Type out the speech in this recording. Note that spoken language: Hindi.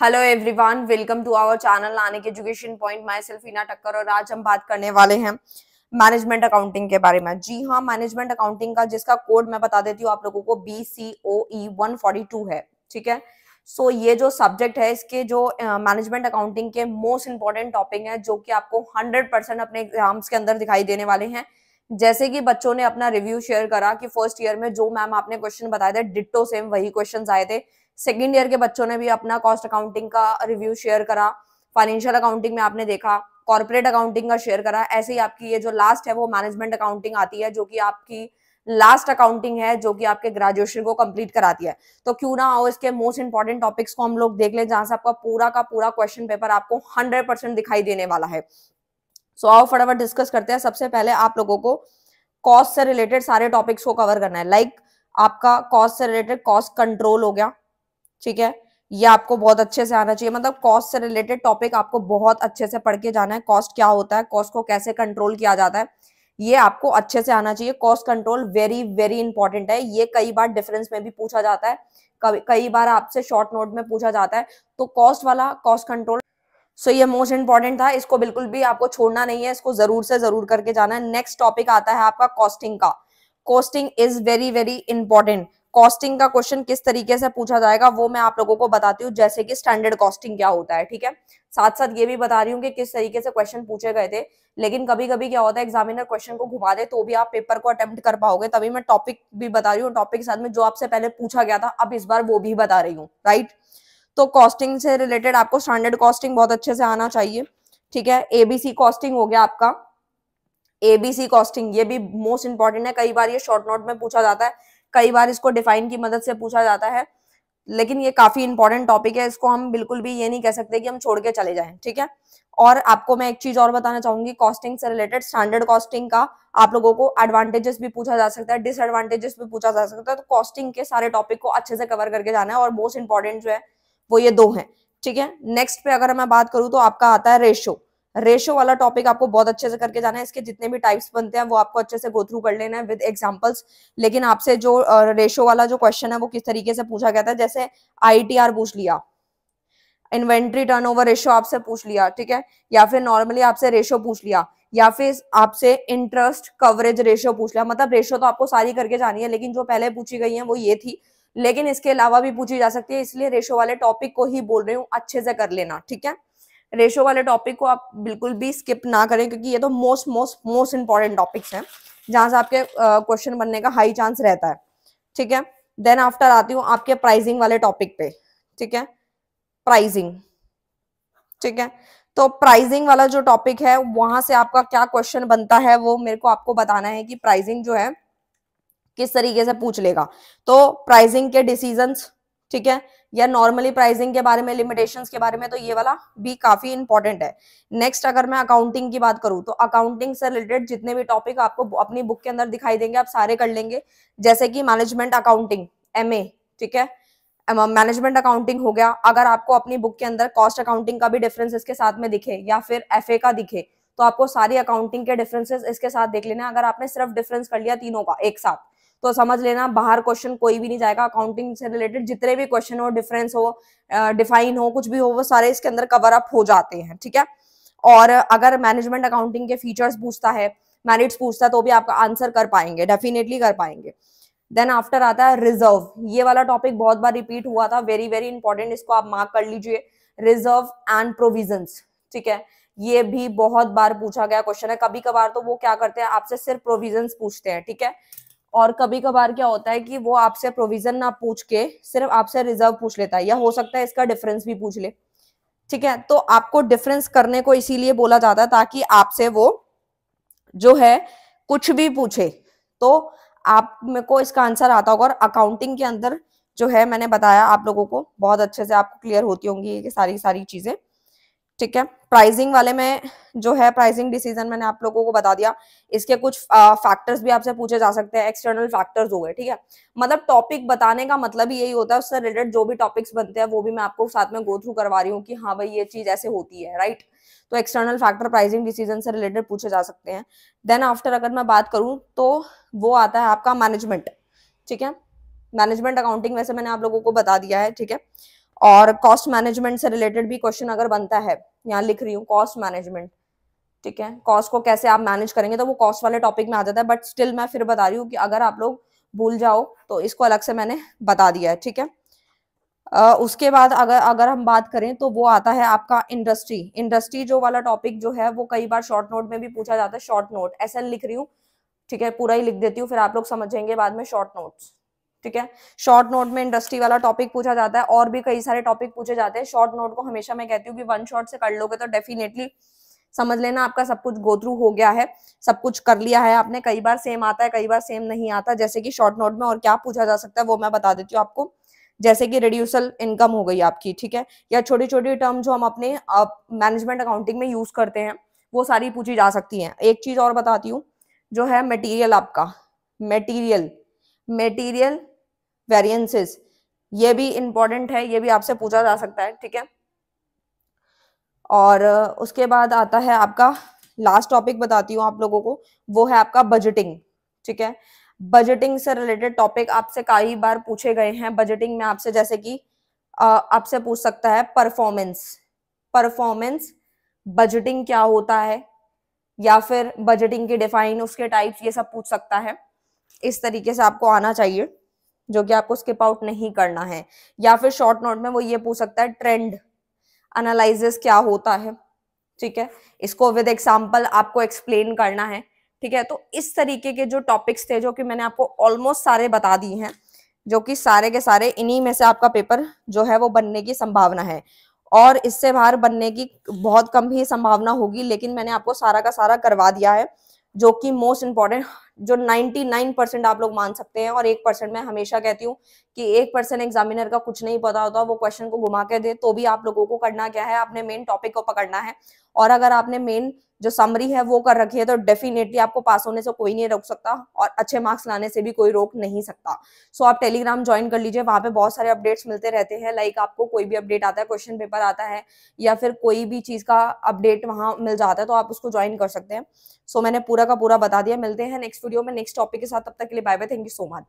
hello everyone welcome to our channel Nanik education point myself Ina Takkar और आज हम बात करने वाले हैं मैनेजमेंट अकाउंटिंग के बारे में जी हाँ मैनेजमेंट अकाउंटिंग का जिसका कोड मैं बता देती हूँ आप लोगों को B C O E one forty two है ठीक है सो so, ये जो सब्जेक्ट है इसके जो मैनेजमेंट uh, अकाउंटिंग के मोस्ट इंपॉर्टेंट टॉपिक है जो कि आपको हंड्रेड परसेंट अपने एग्जाम्स के अंदर दिखाई देने वाले हैं जैसे कि बच्चों ने अपना रिव्यू शेयर करा कि फर्स्ट ईयर में जो मैम आपने क्वेश्चन बताए थे डिट्टो सेम वही क्वेश्चन आए थे सेकेंड ईयर के बच्चों ने भी अपना कॉस्ट अकाउंटिंग का रिव्यू शेयर करा फाइनेंशियल अकाउंटिंग में आपने देखा कॉर्पोरेट अकाउंटिंग का शेयर करा ऐसे ही आपकी ये जो लास्ट है वो मैनेजमेंट अकाउंटिंग आती है जो कि आपकी लास्ट अकाउंटिंग है जो कि आपके ग्रेजुएशन को कंप्लीट कराती है तो क्यों ना आओ इसके मोस्ट इंपॉर्टेंट टॉपिक्स को हम लोग देख लें जहां से आपका पूरा का पूरा क्वेश्चन पेपर आपको हंड्रेड परसेंट दिखाई देने वाला है सो आओ फटाफट डिस्कस करते हैं सबसे पहले आप लोगों को कॉस्ट से रिलेटेड सारे टॉपिक्स को कवर करना है लाइक like, आपका कॉस्ट से रिलेटेड कॉस्ट कंट्रोल हो गया ठीक है ये आपको बहुत अच्छे से आना चाहिए मतलब कॉस्ट से रिलेटेड टॉपिक आपको बहुत अच्छे से पढ़ के जाना है कॉस्ट क्या होता है कॉस्ट को कैसे कंट्रोल किया जाता है ये आपको अच्छे से आना चाहिए cost control very very important है ये कई बार डिफरेंस में भी पूछा जाता है कई बार आपसे शॉर्ट नोट में पूछा जाता है तो कॉस्ट वाला कॉस्ट कंट्रोल सो ये मोस्ट इंपॉर्टेंट था इसको बिल्कुल भी आपको छोड़ना नहीं है इसको जरूर से जरूर करके जाना है नेक्स्ट टॉपिक आता है आपका कॉस्टिंग का costing is very very important costing का क्वेश्चन किस तरीके से पूछा जाएगा वो मैं आप लोगों को बताती हूँ जैसे कि स्टैंडर्ड कॉस्टिंग क्या होता है ठीक है साथ साथ ये भी बता रही हूँ कि किस तरीके से क्वेश्चन पूछे गए थे लेकिन कभी कभी क्या होता है एग्जामिनर क्वेश्चन को घुमा दे तो भी आप पेपर को अटेम्प्ट कर पाओगे तभी मैं टॉपिक भी बता रही हूँ टॉपिक के साथ में जो आपसे पहले पूछा गया था अब इस बार वो भी बता रही हूँ राइट तो कॉस्टिंग से रिलेटेड आपको स्टैंडर्ड कॉस्टिंग बहुत अच्छे से आना चाहिए ठीक है एबीसी कॉस्टिंग हो गया आपका एबीसी कॉस्टिंग ये भी मोस्ट इंपॉर्टेंट है कई बार ये शॉर्ट नोट में पूछा जाता है कई बार इसको डिफाइन की मदद से पूछा जाता है लेकिन ये काफी इंपॉर्टेंट टॉपिक है इसको हम बिल्कुल भी ये नहीं कह सकते कि हम छोड़ के चले जाएं ठीक है और आपको मैं एक चीज और बताना चाहूंगी कॉस्टिंग से रिलेटेड स्टैंडर्ड कॉस्टिंग का आप लोगों को एडवांटेजेस भी पूछा जा सकता है डिसएडवांटेजेस भी पूछा जा सकता है तो कॉस्टिंग के सारे टॉपिक को अच्छे से कवर करके जाना है और मोस्ट इंपॉर्टेंट जो है वो ये दो है ठीक है नेक्स्ट पे अगर मैं बात करूँ तो आपका आता है रेशो रेशो वाला टॉपिक आपको बहुत अच्छे से करके जाना है इसके जितने भी टाइप्स बनते हैं वो आपको अच्छे से गो थ्रू कर लेना है विद एग्जांपल्स लेकिन आपसे जो रेशो वाला जो क्वेश्चन है वो किस तरीके से पूछा गया था जैसे आई पूछ लिया इन्वेंट्री टर्नओवर रेशो आपसे पूछ लिया ठीक है या फिर नॉर्मली आपसे रेशो पूछ लिया या फिर आपसे इंटरेस्ट कवरेज रेशो पूछ लिया मतलब रेशो तो आपको सारी करके जानी है लेकिन जो पहले पूछी गई है वो ये थी लेकिन इसके अलावा भी पूछी जा सकती है इसलिए रेशो वाले टॉपिक को ही बोल रही हूँ अच्छे से कर लेना ठीक है रेशो वाले टॉपिक को आप बिल्कुल भी स्किप ना करें क्योंकि ये तो most most most important topics हैं जहां से आपके क्वेश्चन बनने का हाई चांस रहता है ठीक है देन आफ्टर आती हूँ आपके प्राइजिंग वाले टॉपिक पे ठीक है प्राइजिंग ठीक है तो प्राइजिंग वाला जो टॉपिक है वहां से आपका क्या क्वेश्चन बनता है वो मेरे को आपको बताना है कि प्राइजिंग जो है किस तरीके से पूछ लेगा तो प्राइजिंग के डिसीजंस ठीक है या नॉर्मली प्राइसिंग के बारे में लिमिटेशंस के बारे में तो ये वाला भी काफी इंपॉर्टेंट है नेक्स्ट अगर मैं अकाउंटिंग की बात करूं तो अकाउंटिंग से रिलेटेड जितने भी टॉपिक आपको अपनी बुक के अंदर दिखाई देंगे आप सारे कर लेंगे जैसे कि मैनेजमेंट अकाउंटिंग एम ठीक है मैनेजमेंट अकाउंटिंग हो गया अगर आपको अपनी बुक के अंदर कॉस्ट अकाउंटिंग का भी डिफरेंस इसके साथ में दिखे या फिर एफ का दिखे तो आपको सारी अकाउंटिंग के डिफरेंसेस इसके साथ देख लेना अगर आपने सिर्फ डिफरेंस कर लिया तीनों का एक साथ तो समझ लेना बाहर क्वेश्चन कोई भी नहीं जाएगा अकाउंटिंग से रिलेटेड जितने भी क्वेश्चन हो डिफरेंस हो डिफाइन हो कुछ भी हो वो सारे इसके अंदर कवर अप हो जाते हैं ठीक है और अगर मैनेजमेंट अकाउंटिंग के फीचर्स पूछता है मैरिट्स पूछता है तो भी आपका आंसर कर पाएंगे डेफिनेटली कर पाएंगे देन आफ्टर आता है रिजर्व ये वाला टॉपिक बहुत बार रिपीट हुआ था वेरी वेरी इंपॉर्टेंट इसको आप मार्क कर लीजिए रिजर्व एंड प्रोविजन ठीक है ये भी बहुत बार पूछा गया क्वेश्चन है कभी कभार तो वो क्या करते हैं आपसे सिर्फ प्रोविजन पूछते हैं ठीक है और कभी कभार क्या होता है कि वो आपसे प्रोविजन ना पूछ के सिर्फ आपसे रिजर्व पूछ लेता है या हो सकता है इसका डिफरेंस भी पूछ ले ठीक है तो आपको डिफरेंस करने को इसीलिए बोला जाता है ताकि आपसे वो जो है कुछ भी पूछे तो आप मेरे को इसका आंसर आता होगा और अकाउंटिंग के अंदर जो है मैंने बताया आप लोगों को बहुत अच्छे से आपको क्लियर होती होंगी ये सारी सारी चीजें ठीक है प्राइसिंग वाले में जो है प्राइसिंग डिसीजन मैंने आप लोगों को बता दिया इसके कुछ फैक्टर्स भी आपसे पूछे जा सकते हैं एक्सटर्नल फैक्टर्स हो गए ठीक है मतलब टॉपिक बताने का मतलब यही होता है उससे रिलेटेड जो भी टॉपिक्स बनते हैं वो भी मैं आपको साथ में गो थ्रू करवा रही हूँ कि हाँ भाई ये चीज ऐसे होती है राइट तो एक्सटर्नल फैक्टर प्राइसिंग डिसीजन से रिलेटेड पूछे जा सकते हैं देन आफ्टर अगर मैं बात करूँ तो वो आता है आपका मैनेजमेंट ठीक है मैनेजमेंट अकाउंटिंग वैसे मैंने आप लोगों को बता दिया है ठीक है और कॉस्ट मैनेजमेंट से रिलेटेड भी क्वेश्चन अगर बनता है यहाँ लिख रही हूँ कॉस्ट मैनेजमेंट ठीक है कॉस्ट को कैसे आप मैनेज करेंगे तो वो कॉस्ट वाले टॉपिक में आ जाता है बट स्टिल मैं फिर बता रही हूँ कि अगर आप लोग भूल जाओ तो इसको अलग से मैंने बता दिया है ठीक है Uh, उसके बाद अगर अगर हम बात करें तो वो आता है आपका इंडस्ट्री इंडस्ट्री जो वाला टॉपिक जो है वो कई बार शॉर्ट नोट में भी पूछा जाता है शॉर्ट नोट ऐसा लिख रही हूँ ठीक है पूरा ही लिख देती हूँ फिर आप लोग समझेंगे बाद में शॉर्ट नोट्स ठीक है शॉर्ट नोट में इंडस्ट्री वाला टॉपिक पूछा जाता है और भी कई सारे टॉपिक पूछे जाते हैं शॉर्ट नोट को हमेशा मैं कहती हूँ कि वन शॉर्ट से कर लोगे तो डेफिनेटली समझ लेना आपका सब कुछ गो थ्रू हो गया है सब कुछ कर लिया है आपने कई बार सेम आता है कई बार सेम नहीं आता जैसे कि शॉर्ट नोट में और क्या पूछा जा सकता है वो मैं बता देती हूँ आपको जैसे कि रिड्यूसल इनकम हो गई आपकी ठीक है या छोटी छोटी टर्म जो हम अपने मैनेजमेंट अकाउंटिंग में यूज करते हैं वो सारी पूछी जा सकती है एक चीज और बताती हूँ जो है मेटीरियल आपका मेटीरियल मेटीरियल वेरियंसेस ये भी इंपॉर्टेंट है ये भी आपसे पूछा जा सकता है ठीक है और उसके बाद आता है आपका लास्ट टॉपिक बताती हूँ आप लोगों को वो है आपका बजटिंग ठीक है बजटिंग से रिलेटेड टॉपिक आपसे कई बार पूछे गए हैं बजटिंग में आपसे जैसे कि आपसे पूछ सकता है परफॉर्मेंस परफॉर्मेंस बजटिंग क्या होता है या फिर बजटिंग की डिफाइन उसके टाइप्स ये सब पूछ सकता है इस तरीके से आपको आना चाहिए जो कि आपको स्किप आउट नहीं करना है या फिर शॉर्ट नोट में वो ये पूछ सकता है ट्रेंड एनालिसिस क्या होता है ठीक है इसको विद एग्जाम्पल आपको एक्सप्लेन करना है ठीक है तो इस तरीके के जो टॉपिक्स थे जो कि मैंने आपको ऑलमोस्ट सारे बता दिए हैं जो कि सारे के सारे इन्हीं में से आपका पेपर जो है वो बनने की संभावना है और इससे बाहर बनने की बहुत कम ही संभावना होगी लेकिन मैंने आपको सारा का सारा करवा दिया है जो कि मोस्ट इम्पॉर्टेंट जो 99 परसेंट आप लोग मान सकते हैं और एक परसेंट मैं हमेशा कहती हूँ कि एक परसेंट एग्जामिनर का कुछ नहीं पता होता वो क्वेश्चन को घुमा के दे तो भी आप लोगों को करना क्या है अपने मेन टॉपिक को पकड़ना है और अगर आपने मेन जो समरी है वो कर रखी है तो डेफिनेटली आपको पास होने से कोई नहीं रोक सकता और अच्छे मार्क्स लाने से भी कोई रोक नहीं सकता सो so, आप टेलीग्राम ज्वाइन कर लीजिए वहां पे बहुत सारे अपडेट्स मिलते रहते हैं लाइक आपको कोई भी अपडेट आता है क्वेश्चन पेपर आता है या फिर कोई भी चीज़ का अपडेट वहां मिल जाता है तो आप उसको ज्वाइन कर सकते हैं सो so, मैंने पूरा का पूरा बता दिया मिलते हैं नेक्स्ट नेक्स्ट वीडियो में नेक्स्ट टॉपिक के साथ तब तक के लिए bye bye thank you so much